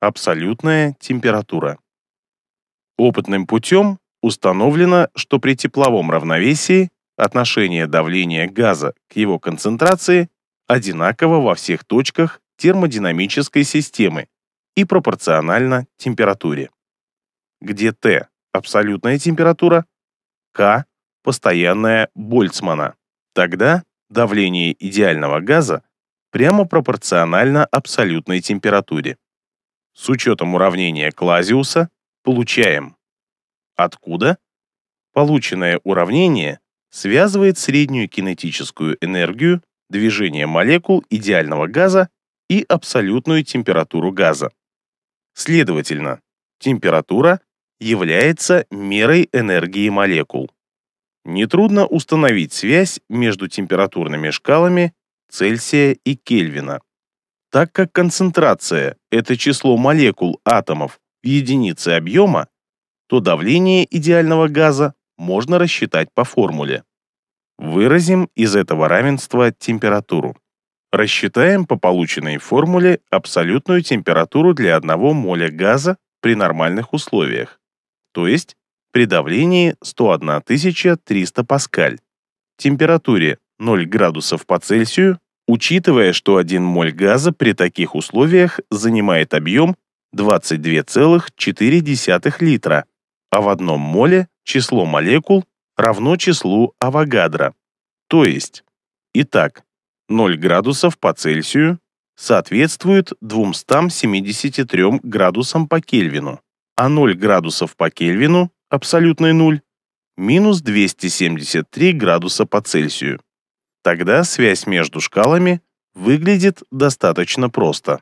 Абсолютная температура. Опытным путем установлено, что при тепловом равновесии отношение давления газа к его концентрации одинаково во всех точках термодинамической системы и пропорционально температуре, где Т – абсолютная температура, К – постоянная Больцмана. Тогда давление идеального газа прямо пропорционально абсолютной температуре. С учетом уравнения Клазиуса получаем. Откуда? Полученное уравнение связывает среднюю кинетическую энергию движения молекул идеального газа и абсолютную температуру газа. Следовательно, температура является мерой энергии молекул. Нетрудно установить связь между температурными шкалами Цельсия и Кельвина. Так как концентрация – это число молекул атомов в единице объема, то давление идеального газа можно рассчитать по формуле. Выразим из этого равенства температуру. Рассчитаем по полученной формуле абсолютную температуру для одного моля газа при нормальных условиях, то есть при давлении 101 300 паскаль, температуре 0 градусов по Цельсию учитывая, что 1 моль газа при таких условиях занимает объем 22,4 литра, а в одном моле число молекул равно числу Авогадро. То есть, итак, 0 градусов по Цельсию соответствует 273 градусам по Кельвину, а 0 градусов по Кельвину, абсолютный нуль, минус 273 градуса по Цельсию. Тогда связь между шкалами выглядит достаточно просто.